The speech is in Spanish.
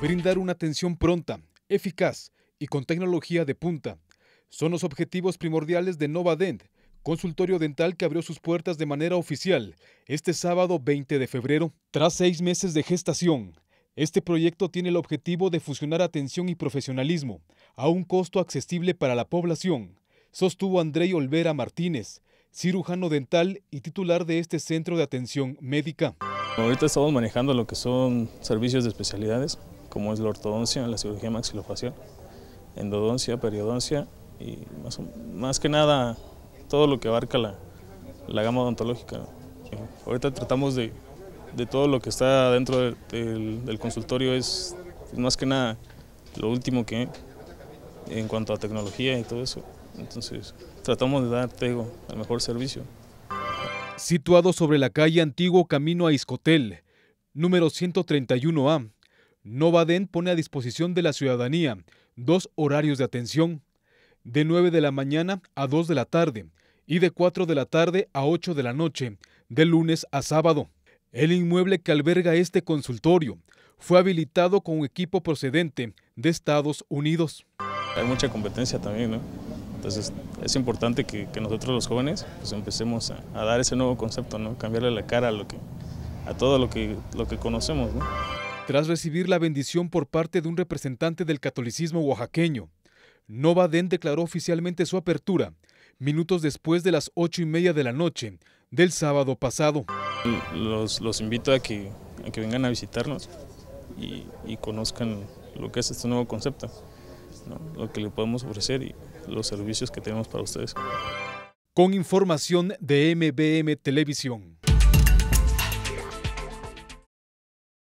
Brindar una atención pronta, eficaz y con tecnología de punta son los objetivos primordiales de Novadent, consultorio dental que abrió sus puertas de manera oficial este sábado 20 de febrero, tras seis meses de gestación. Este proyecto tiene el objetivo de fusionar atención y profesionalismo a un costo accesible para la población, sostuvo Andrei Olvera Martínez, cirujano dental y titular de este centro de atención médica. Ahorita estamos manejando lo que son servicios de especialidades, como es la ortodoncia, la cirugía maxilofacial, endodoncia, periodoncia y más, que nada todo lo que abarca la, gama odontológica. Ahorita tratamos de, todo lo que está dentro del, consultorio, es más que nada lo último que en cuanto a tecnología y todo eso. Entonces tratamos de darte el mejor servicio. Situado sobre la calle Antiguo Camino a Iscotel, número 131A, Novaden pone a disposición de la ciudadanía dos horarios de atención, de 9 de la mañana a 2 de la tarde y de 4 de la tarde a 8 de la noche, de lunes a sábado. El inmueble que alberga este consultorio fue habilitado con un equipo procedente de Estados Unidos. Hay mucha competencia también, ¿no? Entonces es importante que, nosotros los jóvenes pues empecemos a, dar ese nuevo concepto, ¿no? Cambiarle la cara a, todo lo que, lo que conocemos, ¿no? Tras recibir la bendición por parte de un representante del catolicismo oaxaqueño, Nova declaró oficialmente su apertura minutos después de las ocho y media de la noche del sábado pasado. Los, invito a que, vengan a visitarnos y, conozcan lo que es este nuevo concepto, lo que le podemos ofrecer y los servicios que tenemos para ustedes. Con información de MBM Televisión.